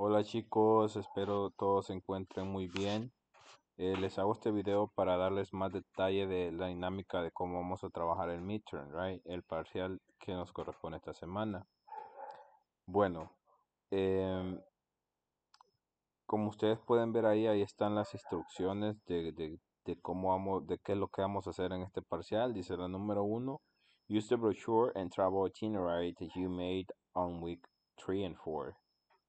Hola chicos, espero todos se encuentren muy bien. Eh, les hago este video para darles más detalle de la dinámica de cómo vamos a trabajar el midterm, right? el parcial que nos corresponde esta semana. Bueno, em, como ustedes pueden ver ahí, ahí están las instrucciones de, cómo vamos, de qué es lo que vamos a hacer en este parcial. Dice la número uno, use the brochure and travel itinerary that you made on week 3 and 4.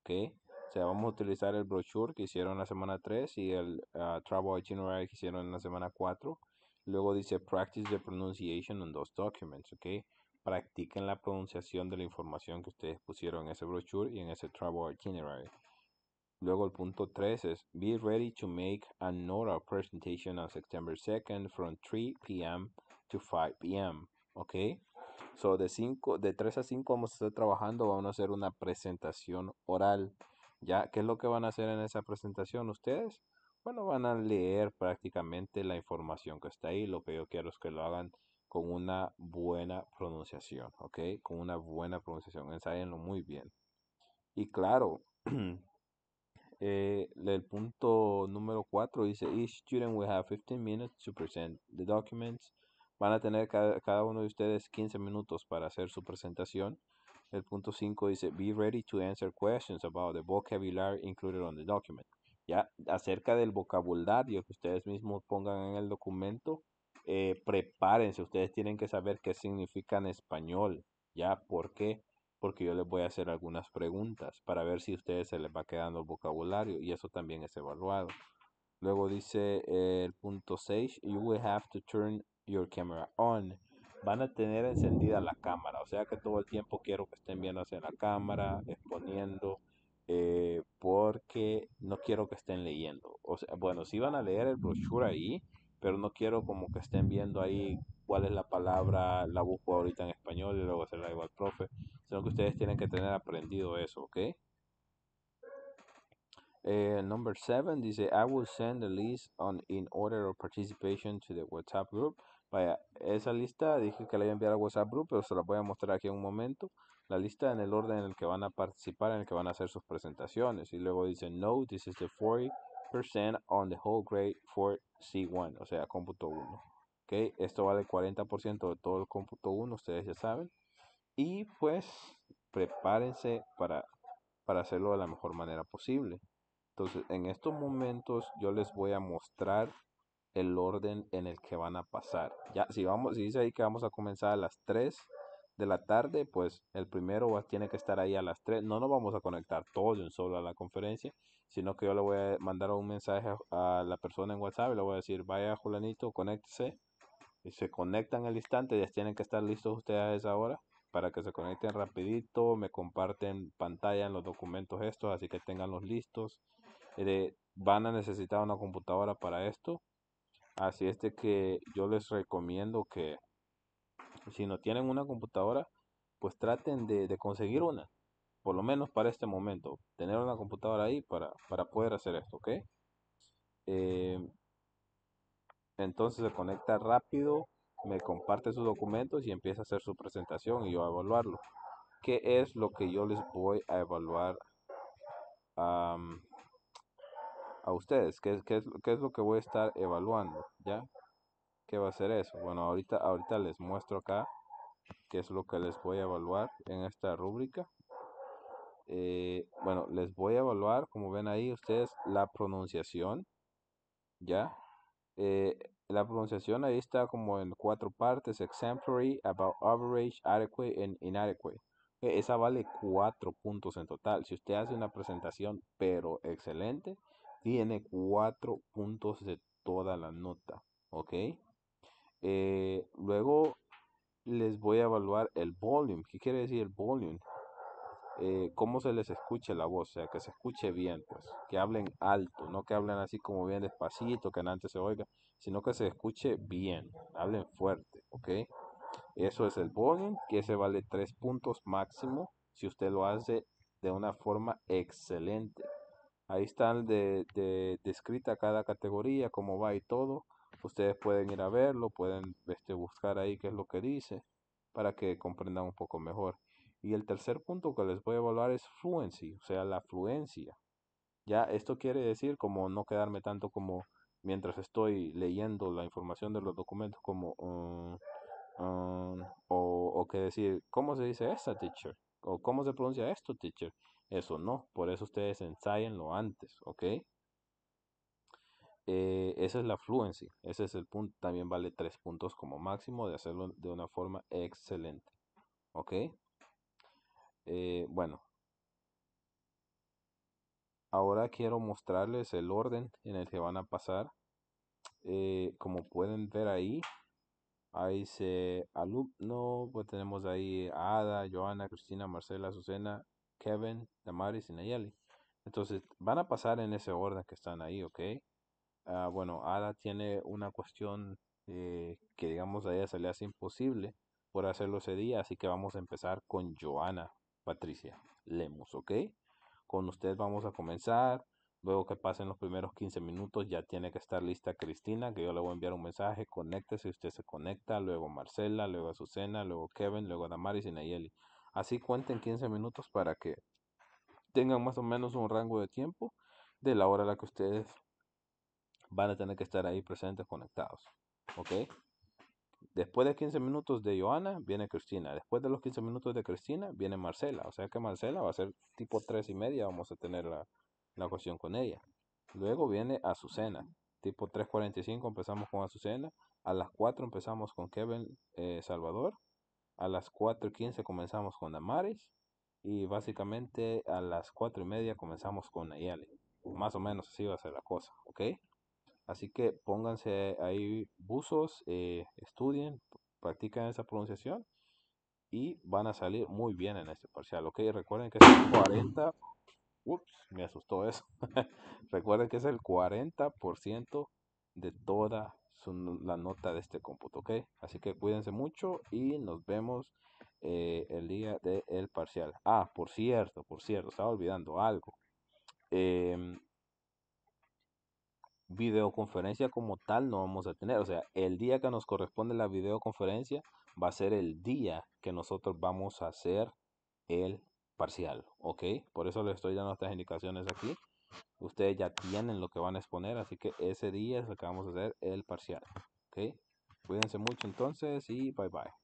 Okay. O sea, vamos a utilizar el brochure que hicieron la semana 3 y el ah, travel itinerary que hicieron en la semana 4. Luego dice practice the pronunciation on those documents, ¿ok? Practiquen la pronunciación de la información que ustedes pusieron en ese brochure y en ese travel itinerary. Luego el punto 3 es be ready to make an oral presentation on September 2nd from 3 p.m. to 5 p.m. ¿Ok? So de, 5, de 3 a 5 vamos a estar trabajando, vamos a hacer una presentación oral. Ya, ¿qué es lo que van a hacer en esa presentación ustedes? Bueno, van a leer prácticamente la información que está ahí. Lo que yo quiero es que lo hagan con una buena pronunciación, ¿ok? Con una buena pronunciación, ensáyenlo muy bien. Y claro, eh, el punto número 4 dice, each student will have 15 minutes to present the documents. Van a tener cada uno de ustedes 15 minutos para hacer su presentación. El punto 5 dice, be ready to answer questions about the vocabulary included on the document. Ya acerca del vocabulario que ustedes mismos pongan en el documento, eh, prepárense, ustedes tienen que saber qué significa en español. ¿Ya? ¿Por qué? Porque yo les voy a hacer algunas preguntas para ver si a ustedes se les va quedando el vocabulario y eso también es evaluado. Luego dice eh, el punto 6, you will have to turn your camera on van a tener encendida la cámara, o sea que todo el tiempo quiero que estén viendo hacia la cámara, exponiendo, eh, porque no quiero que estén leyendo. O sea, bueno, si van a leer el brochure ahí, pero no quiero como que estén viendo ahí cuál es la palabra, la busco ahorita en español y luego se la igual profe, sino que ustedes tienen que tener aprendido eso, ¿ok? Eh, number seven dice, I will send the list on in order of participation to the WhatsApp group. Vaya, esa lista dije que la iba a enviar a WhatsApp Group, pero se la voy a mostrar aquí en un momento. La lista en el orden en el que van a participar, en el que van a hacer sus presentaciones. Y luego dice, no, this is the 40% on the whole grade for C1, o sea, cómputo 1. Okay, esto vale 40% de todo el cómputo 1, ustedes ya saben. Y pues prepárense para, para hacerlo de la mejor manera posible. Entonces, en estos momentos yo les voy a mostrar el orden en el que van a pasar. Ya, si, vamos, si dice ahí que vamos a comenzar a las 3 de la tarde, pues el primero va, tiene que estar ahí a las 3. No nos vamos a conectar todos en solo a la conferencia, sino que yo le voy a mandar un mensaje a, la persona en WhatsApp y le voy a decir, vaya Julanito, conéctese. Y se conectan al instante, ya tienen que estar listos ustedes a esa hora para que se conecten rapidito, me comparten pantalla en los documentos estos, así que tenganlos listos. Eh, van a necesitar una computadora para esto Así es que yo les recomiendo que si no tienen una computadora, pues traten de, conseguir una, por lo menos para este momento, tener una computadora ahí para, para poder hacer esto, ¿ok? Eh, entonces se conecta rápido, me comparte sus documentos y empieza a hacer su presentación y yo a evaluarlo. ¿Qué es lo que yo les voy a evaluar? a ustedes, ¿qué, qué, es, lo que voy a estar evaluando, ¿ya? ¿Qué va a ser eso? Bueno, ahorita, ahorita les muestro acá qué es lo que les voy a evaluar en esta rúbrica. Eh, bueno, les voy a evaluar, como ven ahí ustedes, la pronunciación, ¿ya? Eh, la pronunciación ahí está como en cuatro partes, exemplary, about average, adequate and inadequate. E, esa vale cuatro puntos en total. Si usted hace una presentación pero excelente, tiene cuatro puntos de toda la nota, ¿ok? Eh, luego les voy a evaluar el volume. ¿Qué quiere decir el volume? Eh, cómo se les escuche la voz, o sea, que se escuche bien, pues, que hablen alto, no que hablen así como bien despacito, que antes se oiga, sino que se escuche bien, hablen fuerte, ¿ok? Eso es el volume que se vale 3 puntos máximo si usted lo hace de una forma excelente. Ahí están de, descrita cada categoría, cómo va y todo. Ustedes pueden ir a verlo, pueden este, buscar ahí qué es lo que dice para que comprendan un poco mejor. Y el tercer punto que les voy a evaluar es fluency, o sea, la fluencia. Ya esto quiere decir como no quedarme tanto como mientras estoy leyendo la información de los documentos como um, um, o, o que decir, ¿cómo se dice esta teacher? ¿O cómo se pronuncia esto teacher? Eso no, por eso ustedes ensayenlo lo antes, ¿ok? Eh, esa es la fluency, ese es el punto, también vale tres puntos como máximo de hacerlo de una forma excelente, ¿ok? Eh, bueno, ahora quiero mostrarles el orden en el que van a pasar. Eh, como pueden ver ahí, ahí se alumno, pues tenemos ahí Ada, Joana, Cristina, Marcela, Susana, Kevin, Damaris y Nayeli. Entonces, van a pasar en ese orden que están ahí, ¿ok? Ah, bueno, Ada tiene una cuestión eh, que digamos a ella se le hace imposible por hacerlo ese día, así que vamos a empezar con Joana Patricia Lemus, ¿ok? Con usted vamos a comenzar. Luego que pasen los primeros 15 minutos, ya tiene que estar lista Cristina, que yo le voy a enviar un mensaje. Conéctese, usted se conecta. Luego Marcela, luego Azucena, luego Kevin, luego Damaris y Nayeli. Así cuenten 15 minutos para que tengan más o menos un rango de tiempo de la hora a la que ustedes van a tener que estar ahí presentes, conectados. ¿Ok? Después de 15 minutos de Joana, viene Cristina. Después de los 15 minutos de Cristina, viene Marcela. O sea que Marcela va a ser tipo 3 y media. Vamos a tener la, la cuestión con ella. Luego viene Azucena. Tipo 3.45 empezamos con Azucena. A las 4 empezamos con Kevin eh, Salvador. A las 4.15 comenzamos con Damaris y básicamente a las 4.30 y media comenzamos con Ayale. Más o menos así va a ser la cosa, ¿ok? Así que pónganse ahí buzos, eh, estudien, practiquen esa pronunciación y van a salir muy bien en este parcial, ¿ok? Recuerden que es el 40, me asustó eso, recuerden que es el 40% de toda la nota de este cómputo, ¿ok? Así que cuídense mucho y nos vemos eh, el día del parcial. Ah, por cierto, por cierto, estaba olvidando algo. Em, videoconferencia como tal no vamos a tener, o sea, el día que nos corresponde la videoconferencia va a ser el día que nosotros vamos a hacer el parcial, ¿ok? Por eso les estoy dando estas indicaciones aquí ustedes ya tienen lo que van a exponer, así que ese día es lo que vamos a hacer el parcial. ¿Ok? Cuídense mucho entonces y bye bye.